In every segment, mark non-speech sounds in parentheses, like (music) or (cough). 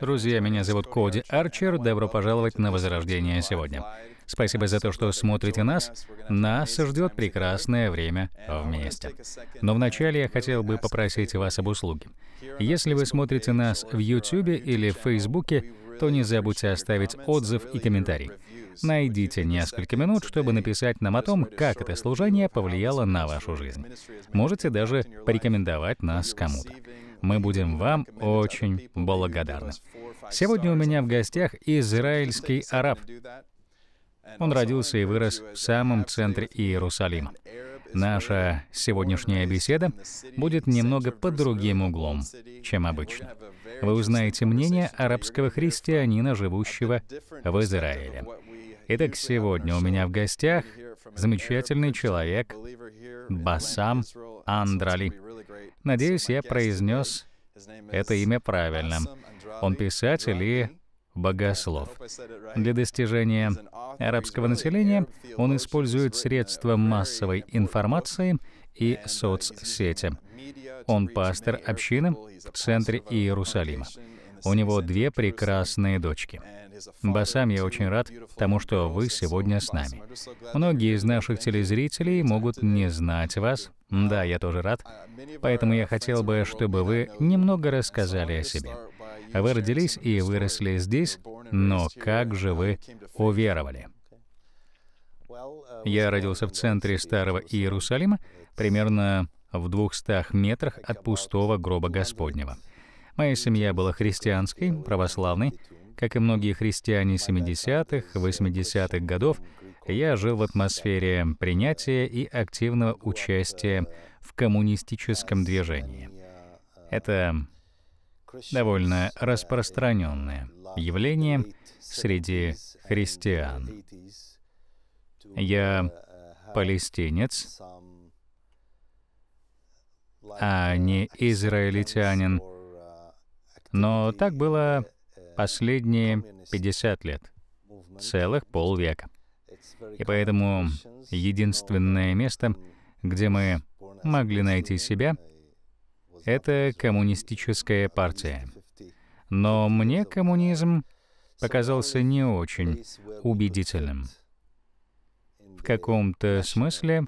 Друзья, меня зовут Коди Арчер. Добро пожаловать на Возрождение сегодня. Спасибо за то, что смотрите нас. Нас ждет прекрасное время вместе. Но вначале я хотел бы попросить вас об услуге. Если вы смотрите нас в YouTube или в Facebook, то не забудьте оставить отзыв и комментарий. Найдите несколько минут, чтобы написать нам о том, как это служение повлияло на вашу жизнь. Можете даже порекомендовать нас кому-то. Мы будем вам очень благодарны. Сегодня у меня в гостях израильский араб. Он родился и вырос в самом центре Иерусалима. Наша сегодняшняя беседа будет немного под другим углом, чем обычно. Вы узнаете мнение арабского христианина, живущего в Израиле. Итак, сегодня у меня в гостях замечательный человек Басам Андрали. Надеюсь, я произнес это имя правильно. Он писатель и богослов. Для достижения арабского населения он использует средства массовой информации и соцсети. Он пастор общины в центре Иерусалима. У него две прекрасные дочки. Басам, я очень рад тому, что вы сегодня с нами. Многие из наших телезрителей могут не знать вас. Да, я тоже рад. А, Поэтому я э, хотел бы, чтобы вы немного рассказали о себе. Вы родились и выросли здесь, но как же uh, вы уверовали? Uh, я родился в центре Старого Иерусалима, примерно в двухстах метрах от пустого гроба Господнего. Моя семья была христианской, православной, как и многие христиане 70-х, 80-х годов, я жил в атмосфере принятия и активного участия в коммунистическом движении. Это довольно распространенное явление среди христиан. Я палестинец, а не израильтянин, но так было последние 50 лет, целых полвека. И поэтому единственное место, где мы могли найти себя, это коммунистическая партия. Но мне коммунизм показался не очень убедительным. В каком-то смысле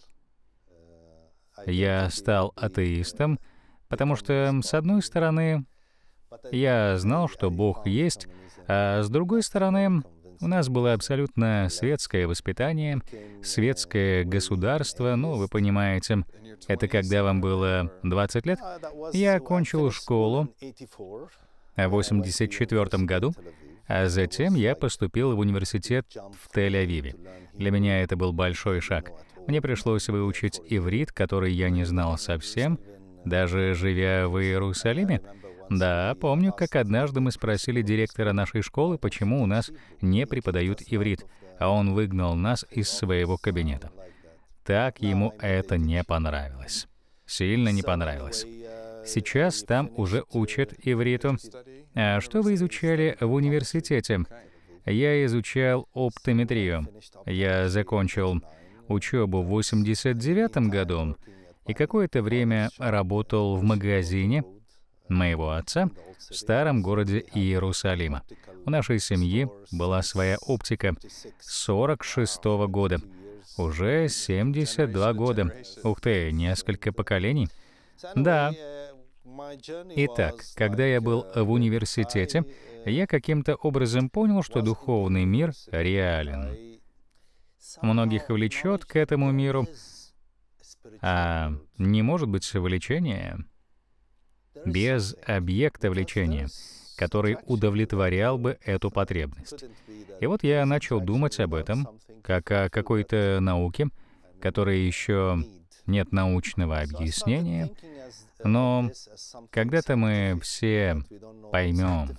я стал атеистом, потому что, с одной стороны, я знал, что Бог есть, а с другой стороны, у нас было абсолютно светское воспитание, светское государство, ну, вы понимаете. Это когда вам было 20 лет? Я окончил школу в 84 году, а затем я поступил в университет в Тель-Авиве. Для меня это был большой шаг. Мне пришлось выучить иврит, который я не знал совсем, даже живя в Иерусалиме. Да, помню, как однажды мы спросили директора нашей школы, почему у нас не преподают иврит, а он выгнал нас из своего кабинета. Так ему это не понравилось. Сильно не понравилось. Сейчас там уже учат ивриту. А что вы изучали в университете? Я изучал оптометрию. Я закончил учебу в 89 году и какое-то время работал в магазине, моего отца в старом городе Иерусалима. У нашей семьи была своя оптика 46 -го года. Уже 72 года. Ух ты, несколько поколений. Да. Итак, когда я был в университете, я каким-то образом понял, что духовный мир реален. Многих влечет к этому миру, а не может быть влечения — без объекта влечения, который удовлетворял бы эту потребность. И вот я начал думать об этом, как о какой-то науке, которой еще нет научного объяснения, но когда-то мы все поймем.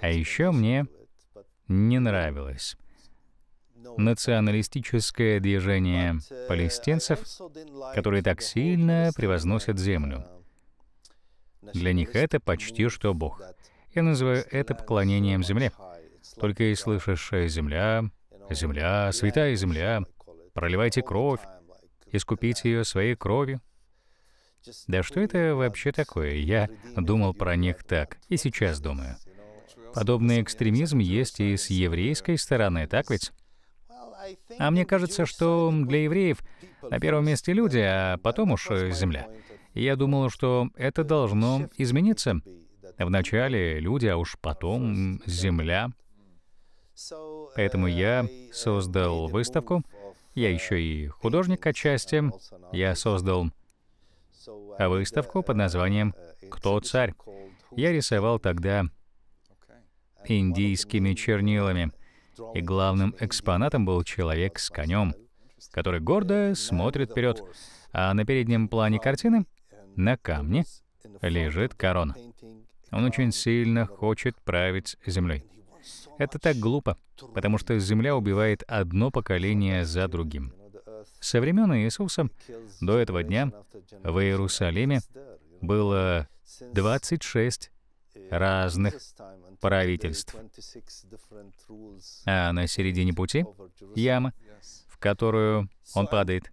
А еще мне не нравилось националистическое движение палестинцев, которые так сильно превозносят землю. Для них это почти что Бог. Я называю это поклонением земле. Только и слышишь «Земля, земля, святая земля, проливайте кровь, искупите ее своей кровью». Да что это вообще такое? Я думал про них так, и сейчас думаю. Подобный экстремизм есть и с еврейской стороны, так ведь? А мне кажется, что для евреев на первом месте люди, а потом уж земля я думал, что это должно измениться. Вначале люди, а уж потом земля. Поэтому я создал выставку. Я еще и художник отчасти. Я создал выставку под названием «Кто царь?». Я рисовал тогда индийскими чернилами. И главным экспонатом был человек с конем, который гордо смотрит вперед. А на переднем плане картины на камне лежит корона. Он очень сильно хочет править землей. Это так глупо, потому что земля убивает одно поколение за другим. Со времен Иисуса до этого дня в Иерусалиме было 26 разных правительств. А на середине пути — яма, которую он падает.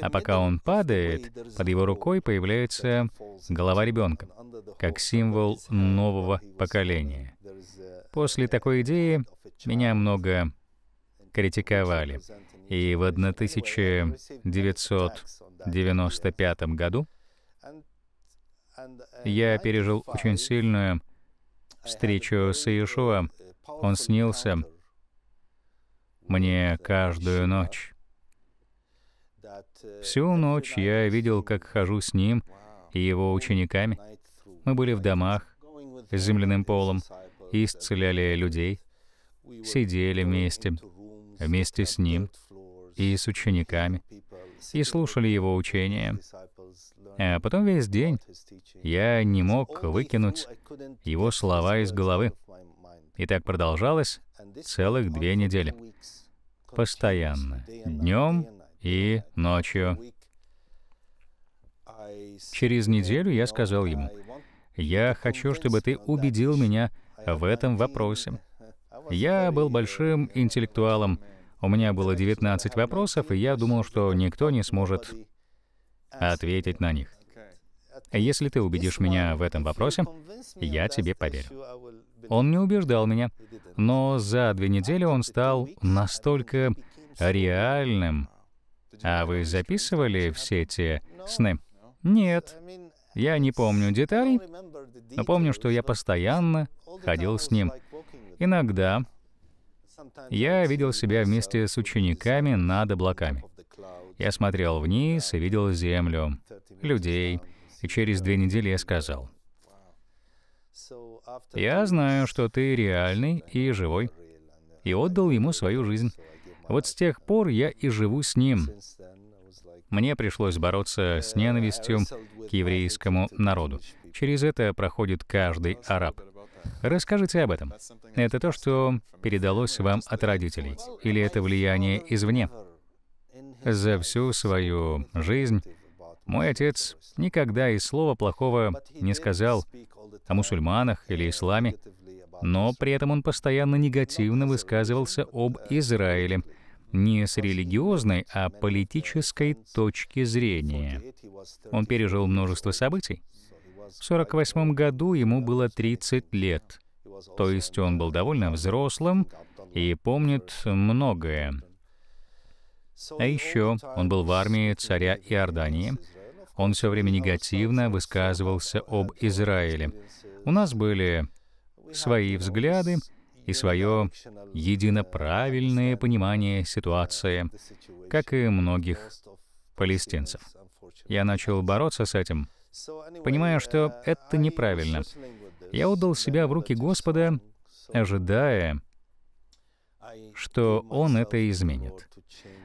А пока он падает, под его рукой появляется голова ребенка, как символ нового поколения. После такой идеи меня много критиковали. И в 1995 году я пережил очень сильную встречу с Иешуа. Он снился мне каждую ночь. Всю ночь я видел, как хожу с ним и его учениками. Мы были в домах с земляным полом и исцеляли людей, сидели вместе, вместе с ним и с учениками, и слушали его учения. А потом весь день я не мог выкинуть его слова из головы. И так продолжалось целых две недели. Постоянно. Днем и ночью. Через неделю я сказал ему, «Я хочу, чтобы ты убедил меня в этом вопросе». Я был большим интеллектуалом. У меня было 19 вопросов, и я думал, что никто не сможет ответить на них. Если ты убедишь меня в этом вопросе, я тебе поверю. Он не убеждал меня, но за две недели он стал настолько реальным. А вы записывали все те сны? Нет. Я не помню деталей, но помню, что я постоянно ходил с ним. Иногда я видел себя вместе с учениками над облаками. Я смотрел вниз и видел землю, людей, и через две недели я сказал, я знаю, что ты реальный и живой, и отдал ему свою жизнь. Вот с тех пор я и живу с ним. Мне пришлось бороться с ненавистью к еврейскому народу. Через это проходит каждый араб. Расскажите об этом. Это то, что передалось вам от родителей, или это влияние извне? За всю свою жизнь мой отец никогда и слова плохого не сказал о мусульманах или исламе, но при этом он постоянно негативно высказывался об Израиле, не с религиозной, а политической точки зрения. Он пережил множество событий. В 1948 году ему было 30 лет, то есть он был довольно взрослым и помнит многое. А еще он был в армии царя Иордании — он все время негативно высказывался об Израиле. У нас были свои взгляды и свое единоправильное понимание ситуации, как и многих палестинцев. Я начал бороться с этим, понимая, что это неправильно. Я отдал себя в руки Господа, ожидая, что Он это изменит.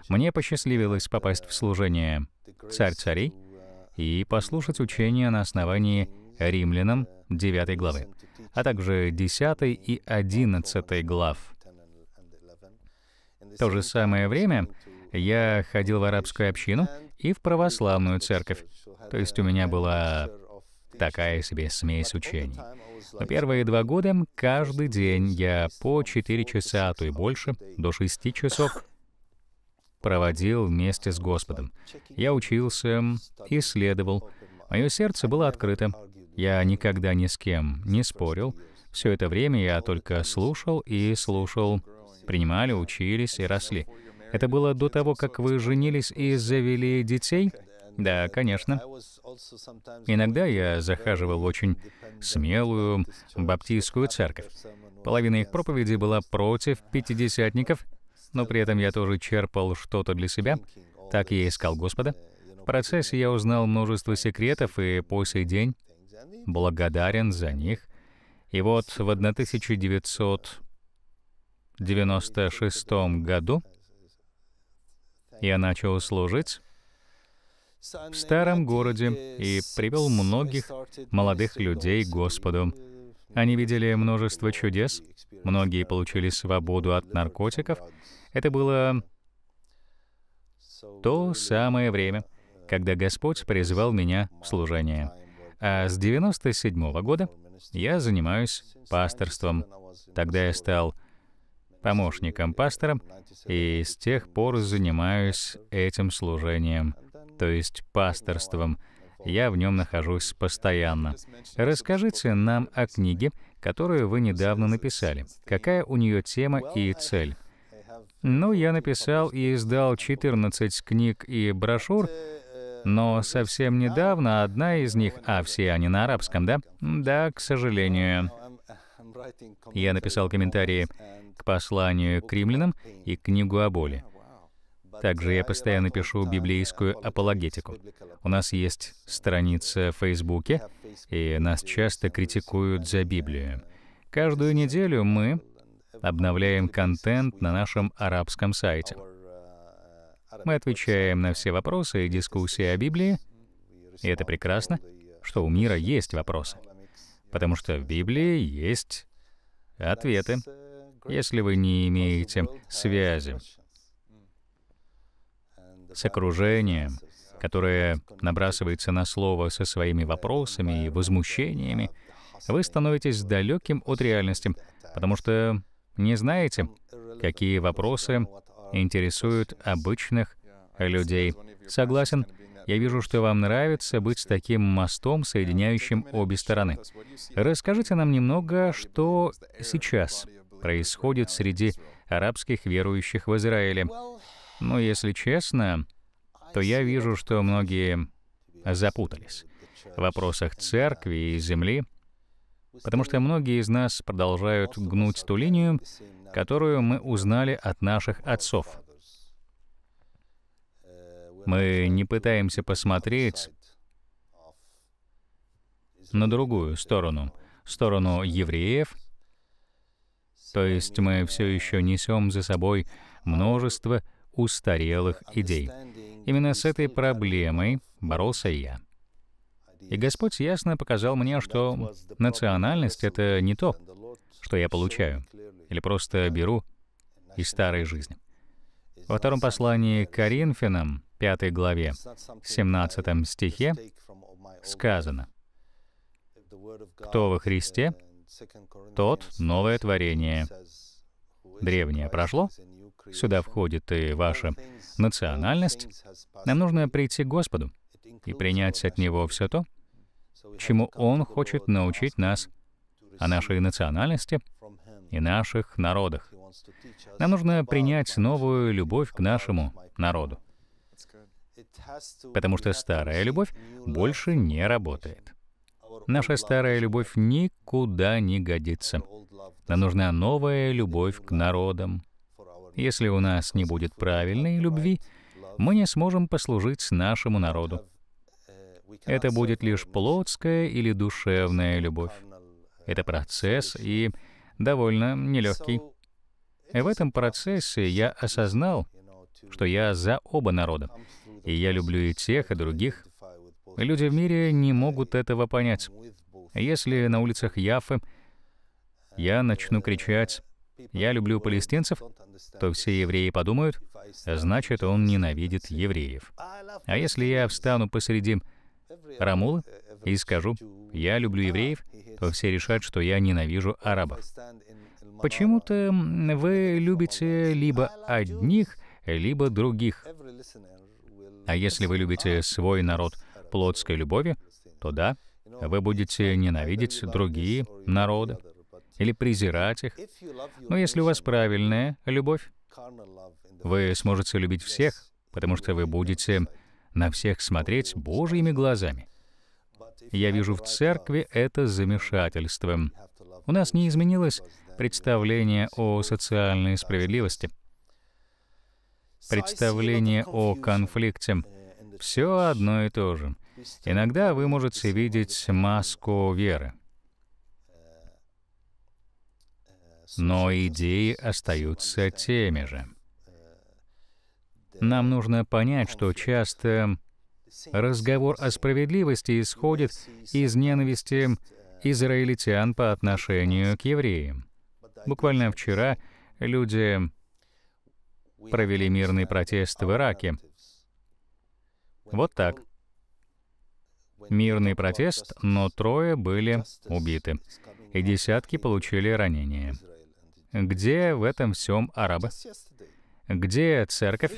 Мне посчастливилось попасть в служение «Царь царей», и послушать учения на основании Римлянам 9 главы, а также 10 и 11 глав. В то же самое время я ходил в арабскую общину и в православную церковь, то есть у меня была такая себе смесь учений. Но первые два года каждый день я по 4 часа, а то и больше, до 6 часов проводил вместе с Господом. Я учился, исследовал. Мое сердце было открыто. Я никогда ни с кем не спорил. Все это время я только слушал и слушал. Принимали, учились и росли. Это было до того, как вы женились и завели детей? Да, конечно. Иногда я захаживал в очень смелую баптистскую церковь. Половина их проповеди была против пятидесятников, но при этом я тоже черпал что-то для себя. Так я искал Господа. В процессе я узнал множество секретов и по сей день благодарен за них. И вот в 1996 году я начал служить в старом городе и привел многих молодых людей к Господу. Они видели множество чудес, многие получили свободу от наркотиков, это было то самое время, когда Господь призвал меня в служение. А с 97 -го года я занимаюсь пасторством. Тогда я стал помощником пастором и с тех пор занимаюсь этим служением, то есть пасторством. Я в нем нахожусь постоянно. Расскажите нам о книге, которую вы недавно написали. Какая у нее тема и цель? Ну, я написал и издал 14 книг и брошюр, но совсем недавно одна из них, а все они на арабском, да? Да, к сожалению. Я написал комментарии к посланию к римлянам и книгу о боли. Также я постоянно пишу библейскую апологетику. У нас есть страница в Фейсбуке, и нас часто критикуют за Библию. Каждую неделю мы обновляем контент на нашем арабском сайте. Мы отвечаем на все вопросы и дискуссии о Библии, и это прекрасно, что у мира есть вопросы, потому что в Библии есть ответы, если вы не имеете связи с окружением, которое набрасывается на слово со своими вопросами и возмущениями, вы становитесь далеким от реальности, потому что не знаете, какие вопросы интересуют обычных людей? Согласен, я вижу, что вам нравится быть таким мостом, соединяющим обе стороны. Расскажите нам немного, что сейчас происходит среди арабских верующих в Израиле. Но ну, если честно, то я вижу, что многие запутались в вопросах церкви и земли, Потому что многие из нас продолжают гнуть ту линию, которую мы узнали от наших отцов. Мы не пытаемся посмотреть на другую сторону, сторону евреев, то есть мы все еще несем за собой множество устарелых идей. Именно с этой проблемой боролся я. И Господь ясно показал мне, что национальность — это не то, что я получаю, или просто беру из старой жизни. Во втором послании к Коринфянам, 5 главе, 17 стихе, сказано, «Кто во Христе, тот — новое творение. Древнее прошло, сюда входит и ваша национальность. Нам нужно прийти к Господу, и принять от него все то, чему он хочет научить нас о нашей национальности и наших народах. Нам нужно принять новую любовь к нашему народу, потому что старая любовь больше не работает. Наша старая любовь никуда не годится. Нам нужна новая любовь к народам. Если у нас не будет правильной любви, мы не сможем послужить нашему народу. Это будет лишь плотская или душевная любовь. Это процесс и довольно нелегкий. В этом процессе я осознал, что я за оба народа, и я люблю и тех, и других. Люди в мире не могут этого понять. Если на улицах Яфы я начну кричать «Я люблю палестинцев», то все евреи подумают, значит, он ненавидит евреев. А если я встану посреди Рамула и скажу, я люблю евреев, то все решат, что я ненавижу арабов. Почему-то вы любите либо одних, либо других. А если вы любите свой народ плотской любовью, то да, вы будете ненавидеть другие народы или презирать их. Но если у вас правильная любовь, вы сможете любить всех, потому что вы будете на всех смотреть Божьими глазами. Я вижу в церкви это замешательство. У нас не изменилось представление о социальной справедливости, представление о конфликте. Все одно и то же. Иногда вы можете видеть маску веры. Но идеи остаются теми же. Нам нужно понять, что часто разговор о справедливости исходит из ненависти израильтян по отношению к евреям. Буквально вчера люди провели мирный протест в Ираке. Вот так. Мирный протест, но трое были убиты, и десятки получили ранения. Где в этом всем арабы? Где церковь?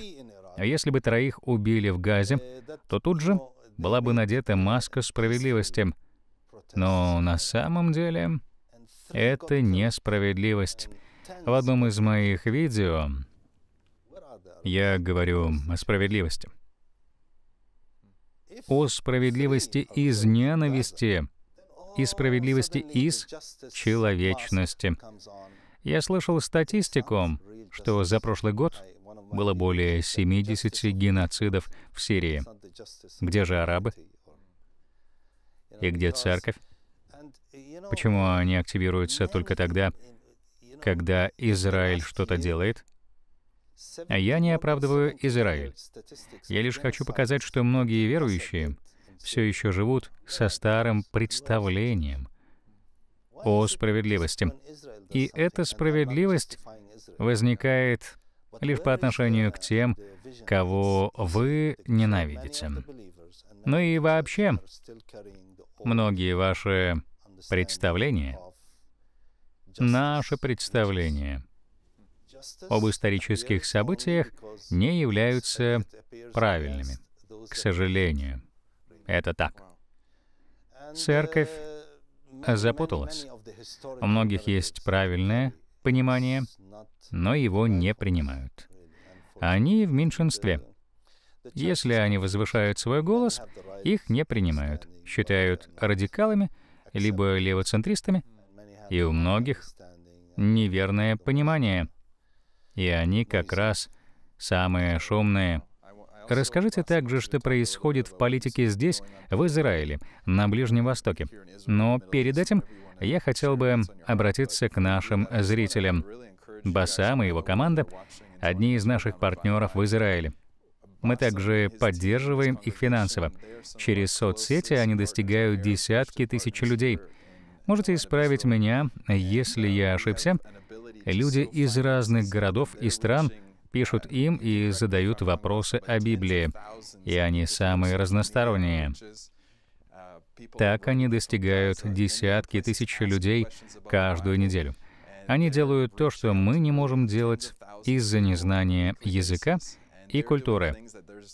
А если бы троих убили в Газе, то тут же была бы надета маска справедливости. Но на самом деле это несправедливость. В одном из моих видео я говорю о справедливости. О справедливости из ненависти и справедливости из человечности. Я слышал статистику, что за прошлый год было более 70 геноцидов в Сирии. Где же арабы? И где церковь? Почему они активируются только тогда, когда Израиль что-то делает? А я не оправдываю Израиль. Я лишь хочу показать, что многие верующие все еще живут со старым представлением о справедливости. И эта справедливость возникает лишь по отношению к тем, кого вы ненавидите. Ну и вообще, многие ваши представления, наши представления об исторических событиях не являются правильными. К сожалению, это так. Церковь запуталась. У многих есть правильное понимание, но его не принимают. Они в меньшинстве. Если они возвышают свой голос, их не принимают, считают радикалами, либо левоцентристами, и у многих неверное понимание. И они как раз самые шумные. Расскажите также, что происходит в политике здесь, в Израиле, на Ближнем Востоке. Но перед этим я хотел бы обратиться к нашим зрителям. Басам и его команда — одни из наших партнеров в Израиле. Мы также поддерживаем их финансово. Через соцсети они достигают десятки тысяч людей. Можете исправить меня, если я ошибся. Люди из разных городов и стран пишут им и задают вопросы о Библии, и они самые разносторонние. Так они достигают десятки тысяч людей каждую неделю. Они делают то, что мы не можем делать из-за незнания языка и культуры.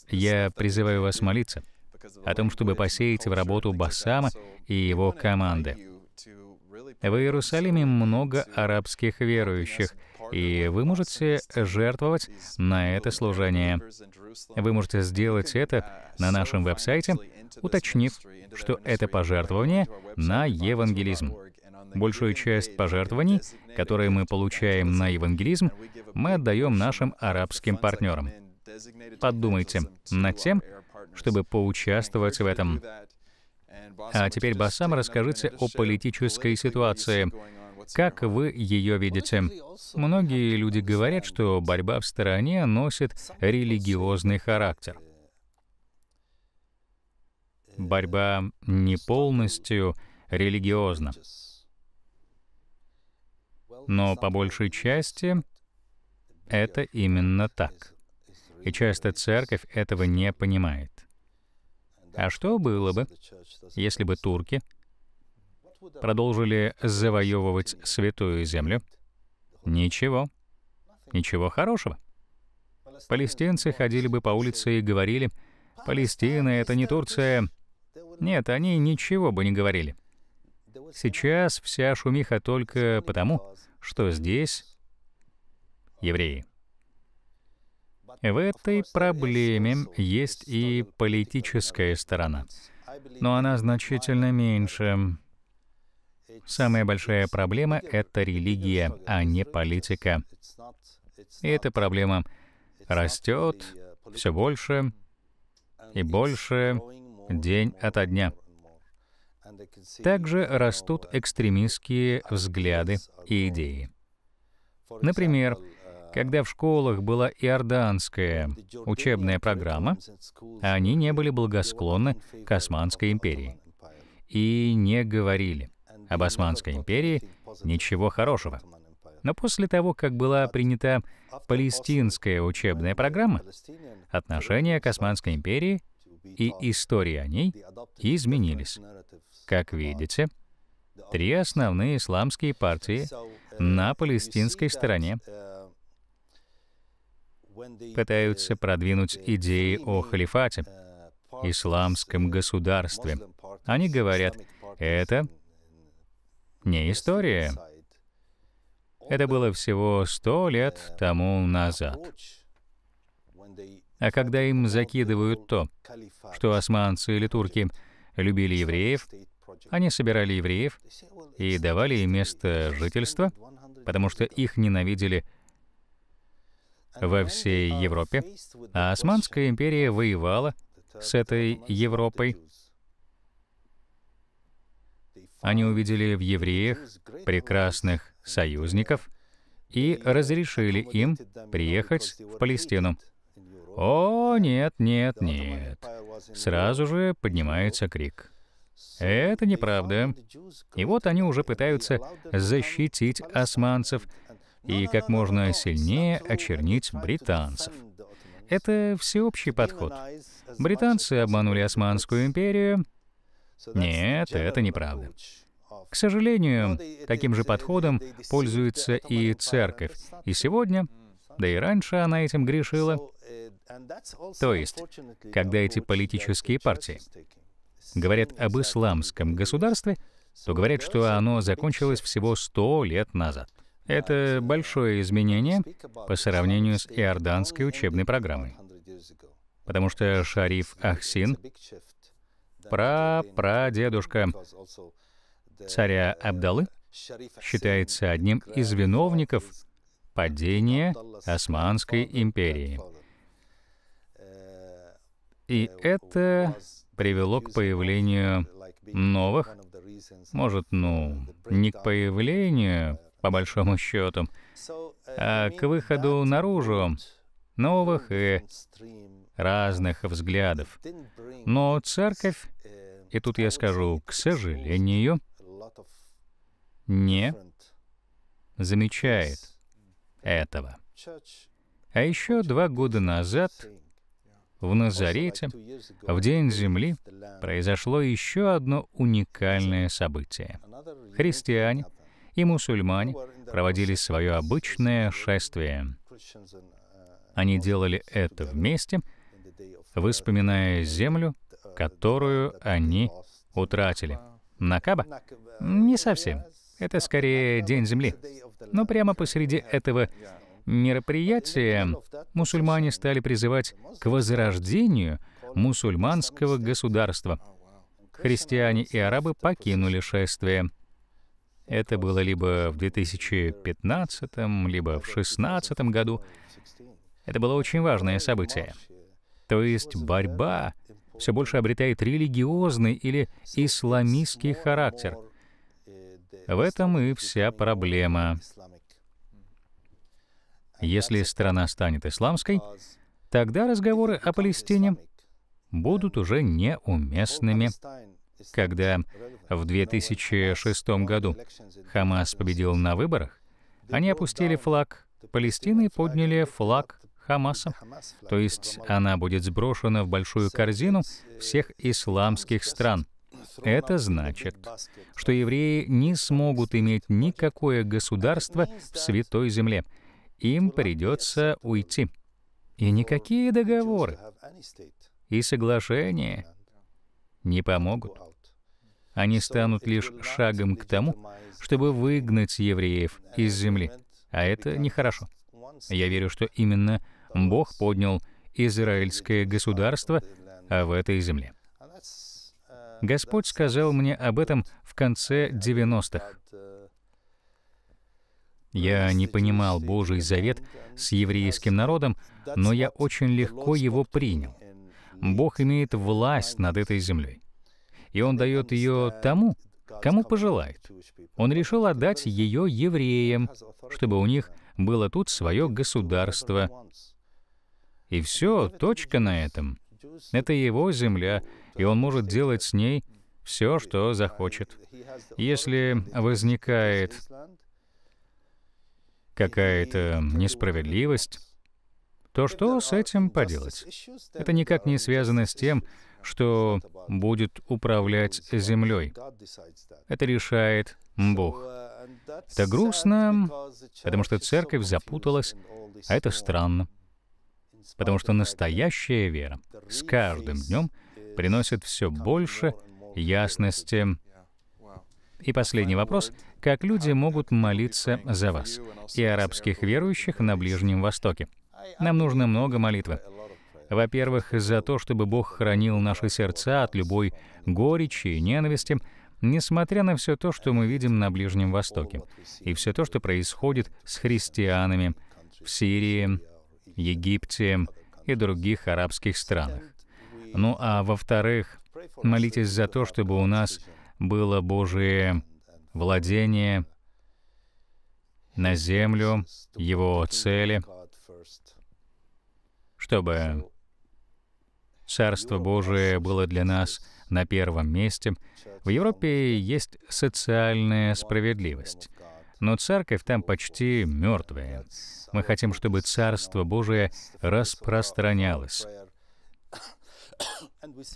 Я призываю вас молиться о том, чтобы посеять в работу Басама и его команды. В Иерусалиме много арабских верующих, и вы можете жертвовать на это служение. Вы можете сделать это на нашем веб-сайте, уточнив, что это пожертвование на евангелизм. Большую часть пожертвований, которые мы получаем на евангелизм, мы отдаем нашим арабским партнерам. Подумайте над тем, чтобы поучаствовать в этом. А теперь, Басам, расскажите о политической ситуации. Как вы ее видите? Многие люди говорят, что борьба в стороне носит религиозный характер. Борьба не полностью религиозна но по большей части это именно так. И часто церковь этого не понимает. А что было бы, если бы турки продолжили завоевывать святую землю? Ничего. Ничего хорошего. Палестинцы ходили бы по улице и говорили, «Палестина — это не Турция». Нет, они ничего бы не говорили. Сейчас вся шумиха только потому, что здесь евреи. В этой проблеме есть и политическая сторона, но она значительно меньше. Самая большая проблема — это религия, а не политика. И эта проблема растет все больше и больше день ото дня. Также растут экстремистские взгляды и идеи. Например, когда в школах была иорданская учебная программа, они не были благосклонны к Османской империи и не говорили об Османской империи ничего хорошего. Но после того, как была принята палестинская учебная программа, отношение к Османской империи и истории о ней изменились. Как видите, три основные исламские партии на палестинской стороне пытаются продвинуть идеи о халифате, исламском государстве. Они говорят, это не история. Это было всего сто лет тому назад. А когда им закидывают то, что османцы или турки любили евреев, они собирали евреев и давали им место жительства, потому что их ненавидели во всей Европе, а Османская империя воевала с этой Европой. Они увидели в евреях прекрасных союзников и разрешили им приехать в Палестину. О, нет, нет, нет. Сразу же поднимается крик. Это неправда. И вот они уже пытаются защитить османцев и как можно сильнее очернить британцев. Это всеобщий подход. Британцы обманули Османскую империю. Нет, это неправда. К сожалению, таким же подходом пользуется и церковь. И сегодня, да и раньше она этим грешила. То есть, когда эти политические партии говорят об исламском государстве, то говорят, что оно закончилось всего сто лет назад. Это uh, большое изменение по сравнению с иорданской учебной программой. Потому что uh, Шариф Ахсин, прапрадедушка царя Абдалы, считается одним из виновников падения Османской империи. И это привело к появлению новых, может, ну, не к появлению, по большому счету, а к выходу наружу новых и разных взглядов. Но церковь, и тут я скажу, к сожалению, не замечает этого. А еще два года назад в Назарете, в День Земли, произошло еще одно уникальное событие. Христиане и мусульмане проводили свое обычное шествие. Они делали это вместе, вспоминая землю, которую они утратили. Накаба? Не совсем. Это скорее День Земли. Но прямо посреди этого мероприятие мусульмане стали призывать к возрождению мусульманского государства. Христиане и арабы покинули шествие. Это было либо в 2015, либо в 2016 году. Это было очень важное событие. То есть борьба все больше обретает религиозный или исламистский характер. В этом и вся проблема. Если страна станет исламской, тогда разговоры о Палестине будут уже неуместными. Когда в 2006 году Хамас победил на выборах, они опустили флаг Палестины и подняли флаг Хамаса. То есть она будет сброшена в большую корзину всех исламских стран. Это значит, что евреи не смогут иметь никакое государство в Святой Земле — им придется уйти. И никакие договоры и соглашения не помогут. Они станут лишь шагом к тому, чтобы выгнать евреев из земли. А это нехорошо. Я верю, что именно Бог поднял израильское государство а в этой земле. Господь сказал мне об этом в конце 90-х. Я не понимал Божий завет с еврейским народом, но я очень легко его принял. Бог имеет власть над этой землей. И Он дает ее тому, кому пожелает. Он решил отдать ее евреям, чтобы у них было тут свое государство. И все, точка на этом. Это его земля, и он может делать с ней все, что захочет. Если возникает какая-то несправедливость, то что с этим поделать? Это никак не связано с тем, что будет управлять землей. Это решает Бог. Это грустно, потому что церковь запуталась, а это странно. Потому что настоящая вера с каждым днем приносит все больше ясности. И последний вопрос — как люди могут молиться за вас и арабских верующих на Ближнем Востоке. Нам нужно много молитвы. Во-первых, за то, чтобы Бог хранил наши сердца от любой горечи и ненависти, несмотря на все то, что мы видим на Ближнем Востоке, и все то, что происходит с христианами в Сирии, Египте и других арабских странах. Ну а во-вторых, молитесь за то, чтобы у нас было Божие владение на землю, его цели, чтобы Царство Божие было для нас на первом месте. В Европе есть социальная справедливость, но церковь там почти мертвая. Мы хотим, чтобы Царство Божие распространялось. (coughs)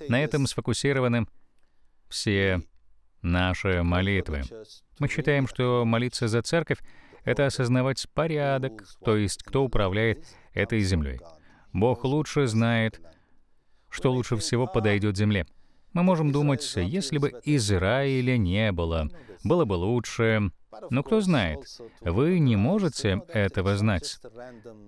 На этом сфокусированы все наши молитвы. Мы считаем, что молиться за церковь — это осознавать порядок, то есть кто управляет этой землей. Бог лучше знает, что лучше всего подойдет земле. Мы можем думать, если бы Израиля не было, было бы лучше. Но кто знает, вы не можете этого знать.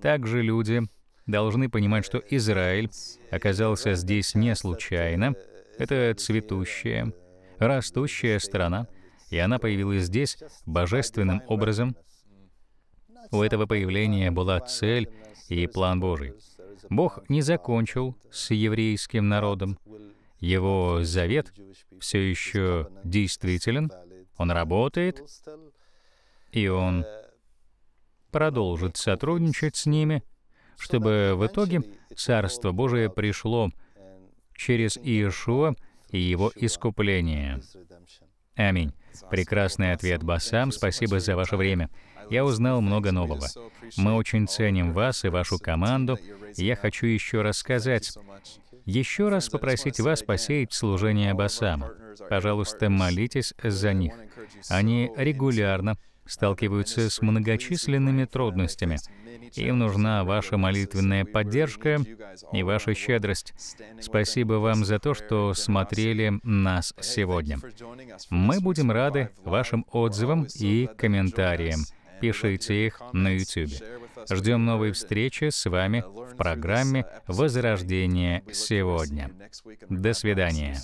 Также люди должны понимать, что Израиль оказался здесь не случайно. Это цветущее, растущая страна, и она появилась здесь божественным образом. У этого появления была цель и план Божий. Бог не закончил с еврейским народом. Его завет все еще действителен, он работает, и он продолжит сотрудничать с ними, чтобы в итоге Царство Божие пришло через Иешуа и Его искупление. Аминь. Прекрасный ответ, Басам. Спасибо за ваше время. Я узнал много нового. Мы очень ценим вас и вашу команду. я хочу еще раз сказать, еще раз попросить вас посеять служение Басама. Пожалуйста, молитесь за них. Они регулярно сталкиваются с многочисленными трудностями. Им нужна ваша молитвенная поддержка и ваша щедрость. Спасибо вам за то, что смотрели нас сегодня. Мы будем рады вашим отзывам и комментариям. Пишите их на YouTube. Ждем новой встречи с вами в программе «Возрождение сегодня». До свидания.